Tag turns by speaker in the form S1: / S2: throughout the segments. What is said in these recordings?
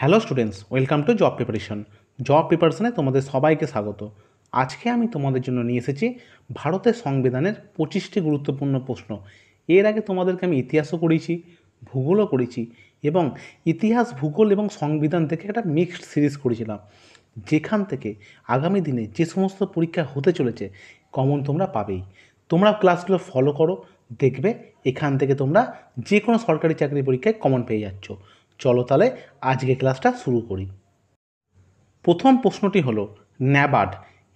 S1: Hello students welcome to job preparation job প্রিপারেশনে তোমাদের সবাইকে স্বাগত আজকে আমি তোমাদের জন্য নিয়ে এসেছি ভারতের সংবিধানের পঁচিশটি গুরুত্বপূর্ণ প্রশ্ন এর আগে তোমাদেরকে আমি ইতিহাসও করেছি ভূগোলও করেছি এবং ইতিহাস ভূগোল এবং সংবিধান থেকে একটা মিক্সড সিরিজ করেছিলাম যেখান থেকে আগামী দিনে যে সমস্ত পরীক্ষা হতে চলেছে কমন তোমরা পাবেই তোমরা ক্লাসগুলো ফলো করো দেখবে এখান থেকে তোমরা যে কোনো সরকারি চাকরি পরীক্ষায় কমন পেয়ে যাচ্ছ চলো তাহলে আজকে ক্লাসটা শুরু করি প্রথম প্রশ্নটি হলো ন্যাবার্ড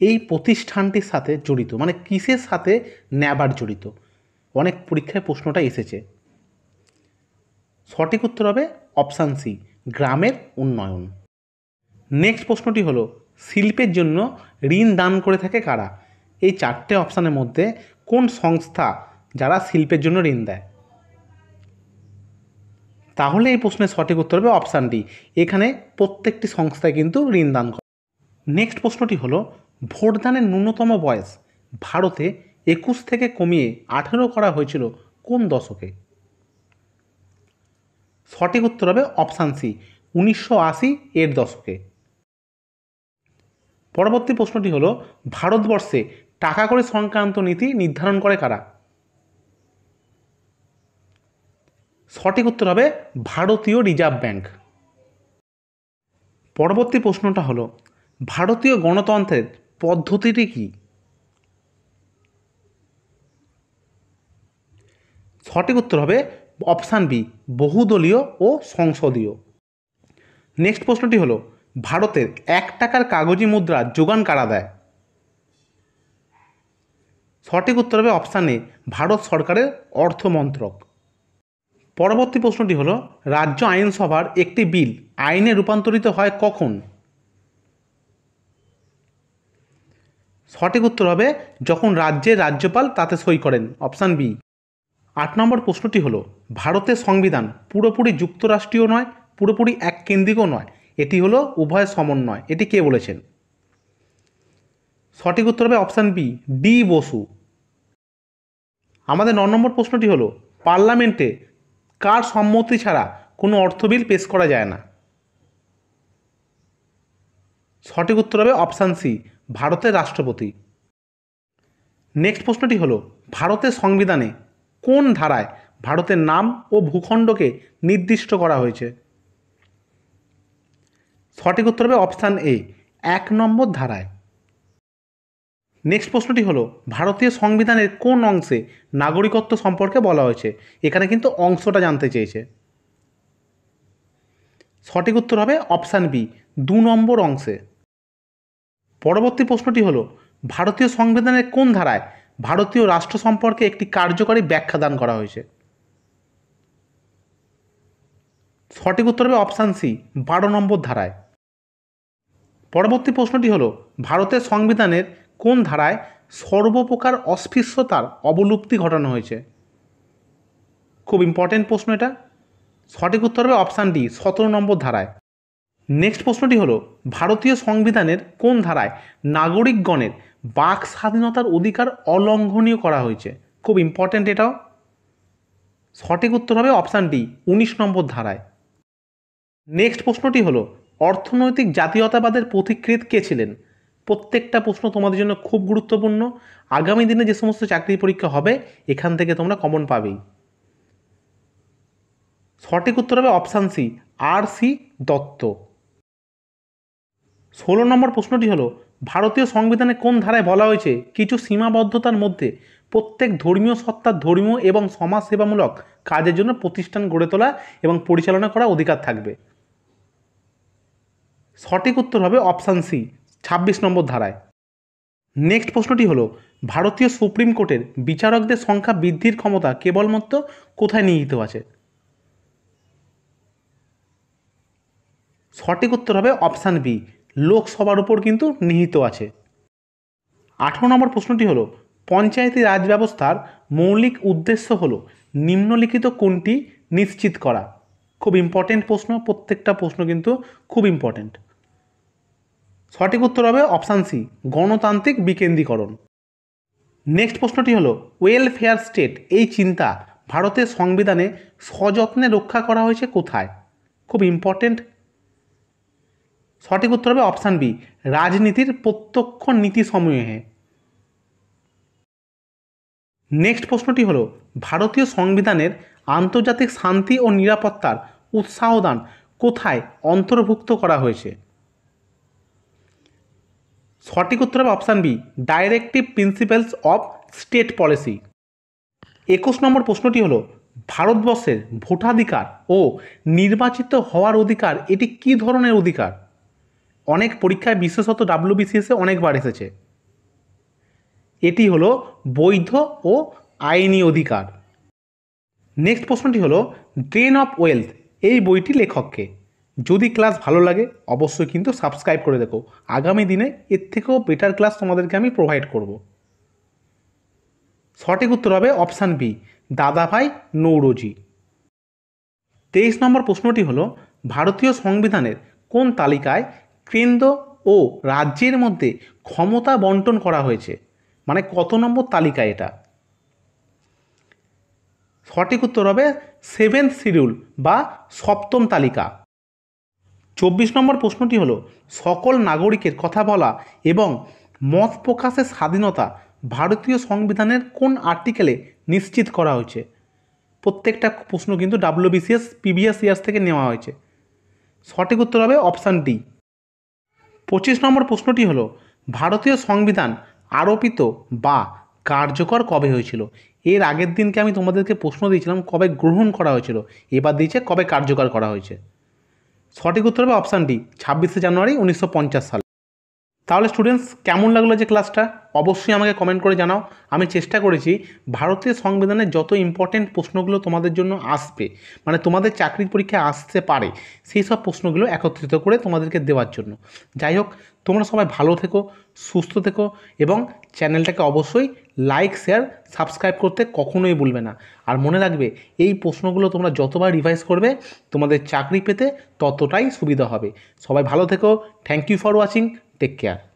S1: এই প্রতিষ্ঠানটির সাথে জড়িত মানে কিসের সাথে ন্যাবার্ড জড়িত অনেক পরীক্ষায় প্রশ্নটা এসেছে সঠিক উত্তর হবে অপশান সি গ্রামের উন্নয়ন নেক্সট প্রশ্নটি হলো শিল্পের জন্য ঋণ দান করে থাকে কারা এই চারটে অপশানের মধ্যে কোন সংস্থা যারা শিল্পের জন্য ঋণ দেয় তাহলে এই প্রশ্নের সঠিক উত্তর হবে অপশান ডি এখানে প্রত্যেকটি সংস্থায় কিন্তু ঋণ দান করে নেক্সট প্রশ্নটি হলো ভোটদানের ন্যূনতম বয়স ভারতে একুশ থেকে কমিয়ে আঠেরো করা হয়েছিল কোন দশকে সঠিক উত্তর হবে অপশান সি উনিশশো আশি এর দশকে পরবর্তী প্রশ্নটি হলো ভারতবর্ষে টাকা করে সংক্রান্ত নীতি নির্ধারণ করে কারা সঠিক উত্তর হবে ভারতীয় রিজার্ভ ব্যাংক পরবর্তী প্রশ্নটা হলো ভারতীয় গণতন্ত্রের পদ্ধতিটি কী সঠিক উত্তর হবে অপশান বি বহুদলীয় ও সংসদীয় নেক্সট প্রশ্নটি হলো ভারতের এক টাকার কাগজি মুদ্রা যোগান কারা দেয় সঠিক উত্তর হবে অপশান এ ভারত সরকারের অর্থমন্ত্রক পরবর্তী প্রশ্নটি হলো রাজ্য আইনসভার একটি বিল আইনে রূপান্তরিত হয় কখন সঠিক উত্তর হবে যখন রাজ্যের রাজ্যপাল তাতে সই করেন অপশান বি আট নম্বর প্রশ্নটি হলো ভারতের সংবিধান পুরোপুরি যুক্তরাষ্ট্রীয় নয় পুরোপুরি এক কেন্দ্রিকও নয় এটি হলো উভয় সমন্বয় এটি কে বলেছেন সঠিক উত্তর হবে অপশান বি ডি বসু আমাদের ন নম্বর প্রশ্নটি হলো পার্লামেন্টে কার সম্মতি ছাড়া কোনো অর্থ বিল পেশ করা যায় না সঠিক উত্তর হবে অপশান সি ভারতের রাষ্ট্রপতি নেক্সট প্রশ্নটি হলো ভারতের সংবিধানে কোন ধারায় ভারতের নাম ও ভূখণ্ডকে নির্দিষ্ট করা হয়েছে সঠিক উত্তর হবে অপশান এ এক নম্বর ধারায় নেক্সট প্রশ্নটি হলো ভারতীয় সংবিধানের কোন অংশে নাগরিকত্ব সম্পর্কে বলা হয়েছে এখানে কিন্তু অংশটা জানতে চেয়েছে সঠিক উত্তর হবে অপশান বি দু নম্বর অংশে পরবর্তী প্রশ্নটি হলো ভারতীয় সংবিধানের কোন ধারায় ভারতীয় রাষ্ট্র সম্পর্কে একটি কার্যকরী ব্যাখ্যা দান করা হয়েছে সঠিক উত্তর হবে অপশান সি বারো নম্বর ধারায় পরবর্তী প্রশ্নটি হলো ভারতের সংবিধানের কোন ধারায় সর্বপ্রকার অস্পৃশ্যতার অবলুপ্তি ঘটানো হয়েছে খুব ইম্পর্টেন্ট প্রশ্ন এটা সঠিক উত্তর হবে অপশান ডি সতেরো নম্বর ধারায় নেক্সট প্রশ্নটি হলো ভারতীয় সংবিধানের কোন ধারায় নাগরিকগণের বাক স্বাধীনতার অধিকার অলঙ্ঘনীয় করা হয়েছে খুব ইম্পর্টেন্ট এটাও সঠিক উত্তর হবে অপশান ডি উনিশ নম্বর ধারায় নেক্সট প্রশ্নটি হলো অর্থনৈতিক জাতীয়তাবাদের পথিকৃত কে ছিলেন প্রত্যেকটা প্রশ্ন তোমাদের জন্য খুব গুরুত্বপূর্ণ আগামী দিনে যে সমস্ত চাকরি পরীক্ষা হবে এখান থেকে তোমরা কমন পাবেই সঠিক উত্তর হবে option C R C Dutt ষোলো নম্বর প্রশ্নটি হলো ভারতীয় সংবিধানে কোন ধারায় বলা হয়েছে কিছু সীমাবদ্ধতার মধ্যে প্রত্যেক ধর্মীয় সত্তার ধর্মীয় এবং সমাজসেবামূলক কাজের জন্য প্রতিষ্ঠান গড়ে তোলা এবং পরিচালনা করা অধিকার থাকবে সঠিক উত্তর হবে অপশান সি ২৬ নম্বর ধারায় নেক্সট প্রশ্নটি হলো ভারতীয় সুপ্রিম কোর্টের বিচারকদের সংখ্যা বৃদ্ধির ক্ষমতা কেবলমাত্র কোথায় নিহিত আছে সঠিক উত্তর হবে অপশান বি লোকসভার উপর কিন্তু নিহিত আছে আঠেরো নম্বর প্রশ্নটি হলো পঞ্চায়েতি রাজ ব্যবস্থার মৌলিক উদ্দেশ্য হলো নিম্নলিখিত কোনটি নিশ্চিত করা খুব ইম্পর্টেন্ট প্রশ্ন প্রত্যেকটা প্রশ্ন কিন্তু খুব ইম্পর্টেন্ট সঠিক উত্তর হবে অপশান সি গণতান্ত্রিক বিকেন্দ্রীকরণ নেক্সট প্রশ্নটি হলো ওয়েলফেয়ার স্টেট এই চিন্তা ভারতের সংবিধানে সযত্নে রক্ষা করা হয়েছে কোথায় খুব ইম্পর্টেন্ট সঠিক উত্তর হবে অপশান বি রাজনীতির প্রত্যক্ষ নীতি সমূহে নেক্সট প্রশ্নটি হলো ভারতীয় সংবিধানের আন্তর্জাতিক শান্তি ও নিরাপত্তার উৎসাহদান কোথায় অন্তর্ভুক্ত করা হয়েছে সঠিক উত্তর হবে option B directive principles of state policy একুশ নম্বর প্রশ্নটি হলো ভারতবর্ষের ভোটাধিকার ও নির্বাচিত হওয়ার অধিকার এটি কি ধরনের অধিকার অনেক পরীক্ষায় বিশেষত ডাব্লিউবিসিএসে অনেকবার এসেছে এটি হলো বৈধ ও আইনি অধিকার নেক্সট প্রশ্নটি হলো ড্রেন অফ ওয়েলথ এই বইটি লেখককে যদি ক্লাস ভালো লাগে অবশ্যই কিন্তু সাবস্ক্রাইব করে দেখো আগামী দিনে এর থেকেও বেটার ক্লাস তোমাদেরকে আমি প্রোভাইড করব সঠিক উত্তর হবে অপশান বি দাদাভাই নৌরজি তেইশ নম্বর প্রশ্নটি হলো ভারতীয় সংবিধানের কোন তালিকায় কেন্দ্র ও রাজ্যের মধ্যে ক্ষমতা বন্টন করা হয়েছে মানে কত নম্বর তালিকা এটা সঠিক উত্তর হবে সেভেন্থ শিডিউল বা সপ্তম তালিকা চব্বিশ নম্বর প্রশ্নটি হলো সকল নাগরিকের কথা বলা এবং মত প্রকাশের স্বাধীনতা ভারতীয় সংবিধানের কোন আর্টিকেলে নিশ্চিত করা হয়েছে প্রত্যেকটা প্রশ্ন কিন্তু ডাব্লিউবিসিএস পিবিএস ইয়ার্স থেকে নেওয়া হয়েছে সঠিক উত্তর হবে অপশান ডি পঁচিশ নম্বর প্রশ্নটি হলো ভারতীয় সংবিধান আরোপিত বা কার্যকর কবে হয়েছিল এর আগের দিনকে আমি তোমাদেরকে প্রশ্ন দিয়েছিলাম কবে গ্রহণ করা হয়েছিল এবার দিয়েছে কবে কার্যকর করা হয়েছে সঠিক উত্তর হবে অপশান ডি ছাব্বিশে জানুয়ারি উনিশশো সাল তাহলে স্টুডেন্টস কেমন লাগলো যে ক্লাসটা অবশ্যই আমাকে কমেন্ট করে জানাও আমি চেষ্টা করেছি ভারতীয় সংবিধানের যত ইম্পর্টেন্ট প্রশ্নগুলো তোমাদের জন্য আসবে মানে তোমাদের চাকরির পরীক্ষায় আসতে পারে সেই সব প্রশ্নগুলো একত্রিত করে তোমাদেরকে দেওয়ার জন্য যাই হোক তোমরা সবাই ভালো থেকো সুস্থ থেকো এবং চ্যানেলটাকে অবশ্যই লাইক শেয়ার সাবস্ক্রাইব করতে কখনোই বলবে না আর মনে রাখবে এই প্রশ্নগুলো তোমরা যতবার রিভাইজ করবে তোমাদের চাকরি পেতে ততটাই সুবিধা হবে সবাই ভালো থেকো thank you for watching Take care.